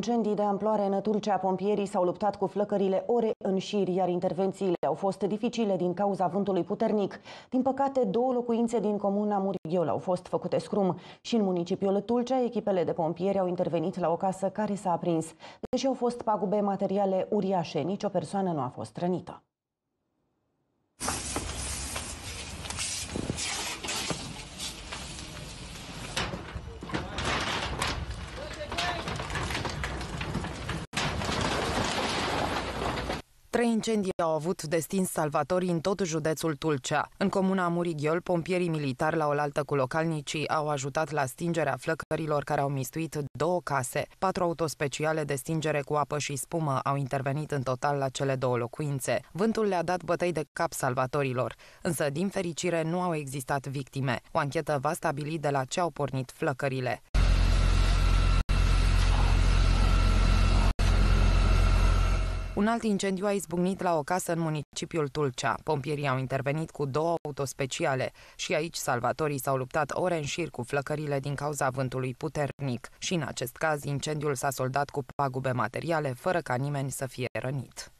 Incendii de amploare în Turcia, pompierii s-au luptat cu flăcările ore în șir, iar intervențiile au fost dificile din cauza vântului puternic. Din păcate, două locuințe din comuna Murghiol au fost făcute scrum și în municipiul Tulcea, echipele de pompieri au intervenit la o casă care s-a aprins. Deși au fost pagube materiale uriașe, nicio persoană nu a fost rănită. Trei incendii au avut destin salvatori în tot județul Tulcea. În comuna Murighiol, pompierii militari la oaltă cu localnicii au ajutat la stingerea flăcărilor care au mistuit două case. Patru autospeciale de stingere cu apă și spumă au intervenit în total la cele două locuințe. Vântul le-a dat bătăi de cap salvatorilor, însă din fericire nu au existat victime. O anchetă va stabili de la ce au pornit flăcările. Un alt incendiu a izbucnit la o casă în municipiul Tulcea. Pompierii au intervenit cu două autospeciale și aici salvatorii s-au luptat ore în șir cu flăcările din cauza vântului puternic și în acest caz incendiul s-a soldat cu pagube materiale fără ca nimeni să fie rănit.